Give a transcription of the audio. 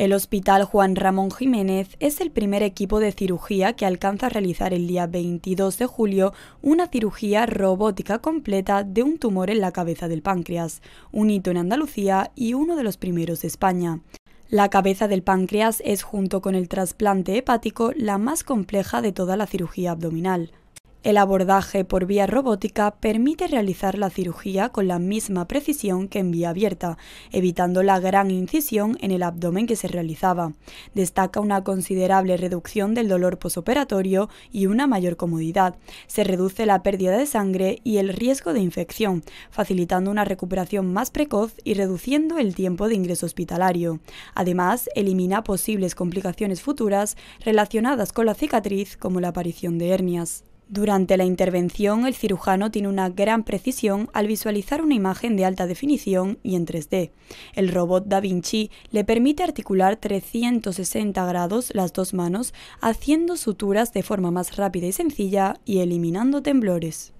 El Hospital Juan Ramón Jiménez es el primer equipo de cirugía que alcanza a realizar el día 22 de julio una cirugía robótica completa de un tumor en la cabeza del páncreas, un hito en Andalucía y uno de los primeros de España. La cabeza del páncreas es, junto con el trasplante hepático, la más compleja de toda la cirugía abdominal. El abordaje por vía robótica permite realizar la cirugía con la misma precisión que en vía abierta, evitando la gran incisión en el abdomen que se realizaba. Destaca una considerable reducción del dolor posoperatorio y una mayor comodidad. Se reduce la pérdida de sangre y el riesgo de infección, facilitando una recuperación más precoz y reduciendo el tiempo de ingreso hospitalario. Además, elimina posibles complicaciones futuras relacionadas con la cicatriz como la aparición de hernias. Durante la intervención, el cirujano tiene una gran precisión al visualizar una imagen de alta definición y en 3D. El robot Da Vinci le permite articular 360 grados las dos manos, haciendo suturas de forma más rápida y sencilla y eliminando temblores.